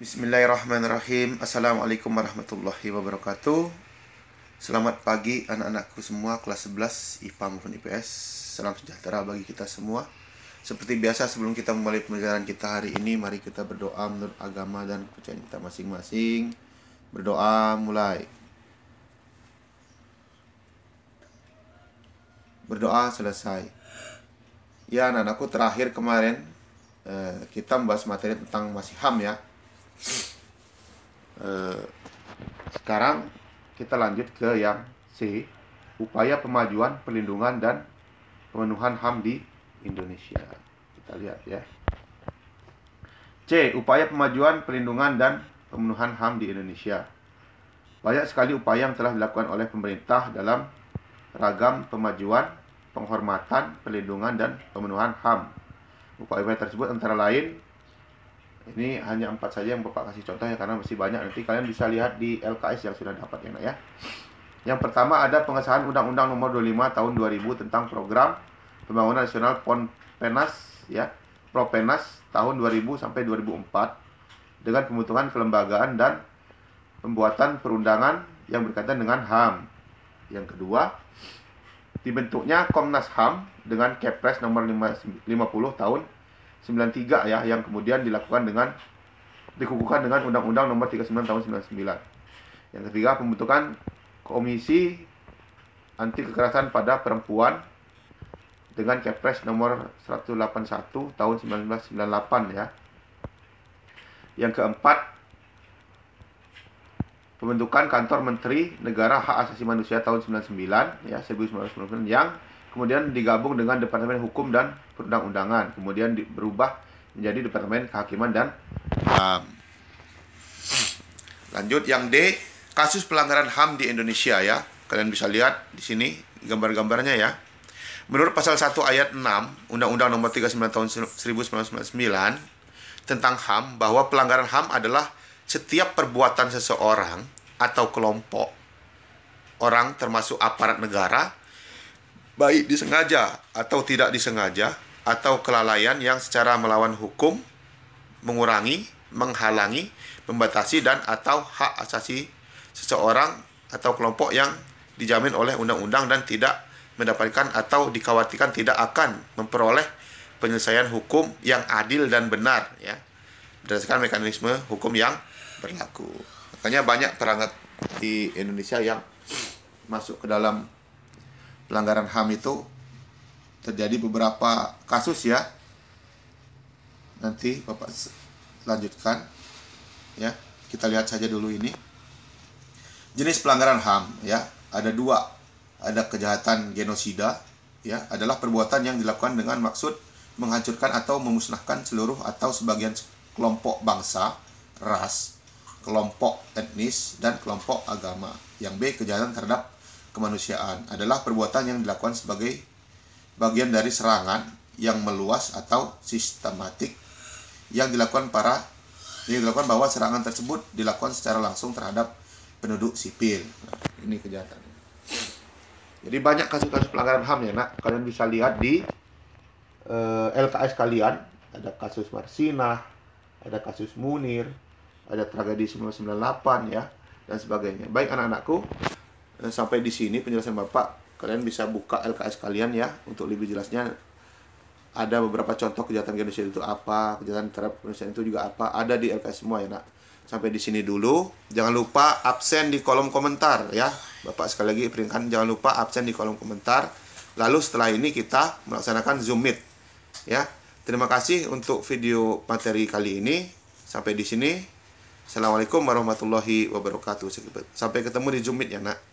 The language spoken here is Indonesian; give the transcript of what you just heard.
Bismillahirrahmanirrahim. Assalamualaikum warahmatullahi wabarakatuh. Selamat pagi anak-anakku semua kelas 11 IPA maupun IPS. Salam sejahtera bagi kita semua. Seperti biasa sebelum kita memulai pembelajaran kita hari ini, mari kita berdoa menurut agama dan kepercayaan kita masing-masing. Berdoa mulai. Berdoa selesai. Ya anak-anakku terakhir kemarin eh, kita membahas materi tentang masih ham ya Eh, sekarang kita lanjut ke yang C upaya pemajuan perlindungan dan pemenuhan HAM di Indonesia kita lihat ya C upaya pemajuan perlindungan dan pemenuhan HAM di Indonesia banyak sekali upaya yang telah dilakukan oleh pemerintah dalam ragam pemajuan penghormatan, perlindungan, dan pemenuhan HAM. Upaya-upaya tersebut antara lain ini hanya empat saja yang Bapak kasih contoh ya karena masih banyak nanti kalian bisa lihat di LKS yang sudah dapat ya nak ya. Yang pertama ada pengesahan Undang-Undang Nomor 25 Tahun 2000 tentang Program Pembangunan Nasional Ponpenas ya, Propenas tahun 2000 sampai 2004 dengan pembentukan kelembagaan dan pembuatan perundangan yang berkaitan dengan HAM. Yang kedua, dibentuknya Komnas HAM dengan Kepres nomor 50 tahun 93 ya yang kemudian dilakukan dengan dikukuhkan dengan Undang-Undang Nomor 39 Tahun 99. Yang ketiga pembentukan Komisi Anti Kekerasan pada Perempuan dengan Kepres Nomor 181 Tahun 1998 ya. Yang keempat pembentukan Kantor Menteri Negara Hak Asasi Manusia tahun 99 ya 1999 yang kemudian digabung dengan Departemen Hukum dan Perundang-undangan, kemudian di, berubah menjadi Departemen Kehakiman dan HAM. Lanjut yang D, kasus pelanggaran HAM di Indonesia ya. Kalian bisa lihat di sini gambar-gambarnya ya. Menurut pasal 1 ayat 6 Undang-Undang Nomor 39 tahun 1999 tentang HAM bahwa pelanggaran HAM adalah setiap perbuatan seseorang atau kelompok orang termasuk aparat negara baik disengaja atau tidak disengaja atau kelalaian yang secara melawan hukum mengurangi, menghalangi, membatasi dan atau hak asasi seseorang atau kelompok yang dijamin oleh undang-undang dan tidak mendapatkan atau dikhawatirkan tidak akan memperoleh penyelesaian hukum yang adil dan benar ya berdasarkan mekanisme hukum yang berlaku makanya banyak perangkat di Indonesia yang masuk ke dalam pelanggaran HAM itu terjadi beberapa kasus ya. Nanti Bapak lanjutkan ya. Kita lihat saja dulu ini. Jenis pelanggaran HAM ya, ada dua. Ada kejahatan genosida ya, adalah perbuatan yang dilakukan dengan maksud menghancurkan atau memusnahkan seluruh atau sebagian kelompok bangsa, ras, kelompok etnis dan kelompok agama. Yang B kejahatan terhadap kemanusiaan adalah perbuatan yang dilakukan sebagai bagian dari serangan yang meluas atau sistematik yang dilakukan para yang dilakukan bahwa serangan tersebut dilakukan secara langsung terhadap penduduk sipil. Nah, ini kejahatan. Jadi banyak kasus-kasus pelanggaran HAM ya, Nak. Kalian bisa lihat di uh, eh, LKS kalian ada kasus Marsina, ada kasus Munir, ada tragedi 1998 ya dan sebagainya. Baik anak-anakku, Eh, sampai di sini penjelasan Bapak. Kalian bisa buka LKS kalian ya untuk lebih jelasnya ada beberapa contoh kejahatan genosida itu apa, kejahatan terhadap manusia itu juga apa, ada di LKS semua ya nak. Sampai di sini dulu. Jangan lupa absen di kolom komentar ya. Bapak sekali lagi peringatan jangan lupa absen di kolom komentar. Lalu setelah ini kita melaksanakan Zoom Meet ya. Terima kasih untuk video materi kali ini. Sampai di sini. Assalamualaikum warahmatullahi wabarakatuh. Sampai ketemu di Zoom Meet ya, Nak.